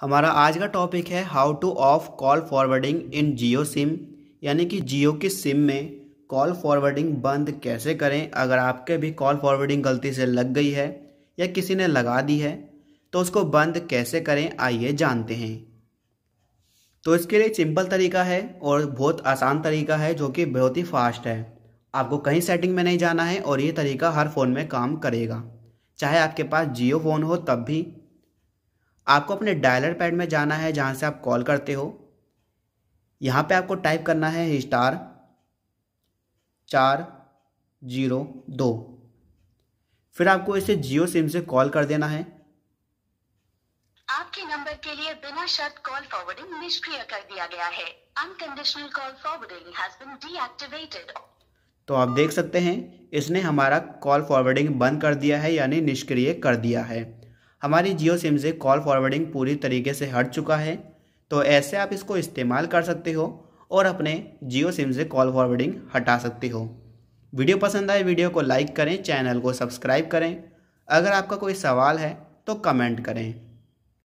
हमारा आज का टॉपिक है how to off call forwarding in Jio SIM यानी कि जियो की सिम में कॉल फॉरवर्डिंग बंद कैसे करें अगर आपके भी कॉल फॉरवर्डिंग गलती से लग गई है या किसी ने लगा दी है तो उसको बंद कैसे करें आइए जानते हैं तो इसके लिए सिंपल तरीका है और बहुत आसान तरीका है जो कि बहुत ही फास्ट है आपको कहीं सेटिंग में नहीं जाना है और ये तरीका हर फ़ोन में काम करेगा चाहे आपके पास जियो फ़ोन हो तब भी आपको अपने डायलर पैड में जाना है जहाँ से आप कॉल करते हो यहाँ पे आपको टाइप करना है स्टार चार जीरो दो फिर आपको इसे जियो सिम से कॉल कर देना है आपके नंबर के लिए बिना शर्त कॉल फॉरवर्डिंग निष्क्रिय कर दिया गया है unconditional call forwarding has been deactivated तो आप देख सकते हैं इसने हमारा कॉल फॉरवर्डिंग बंद कर दिया है यानी निष्क्रिय कर दिया है हमारी जियो सिम से कॉल फॉरवर्डिंग पूरी तरीके से हट चुका है तो ऐसे आप इसको इस्तेमाल कर सकते हो और अपने जियो सिम से कॉल फॉरवर्डिंग हटा सकते हो वीडियो पसंद आए वीडियो को लाइक करें चैनल को सब्सक्राइब करें अगर आपका कोई सवाल है तो कमेंट करें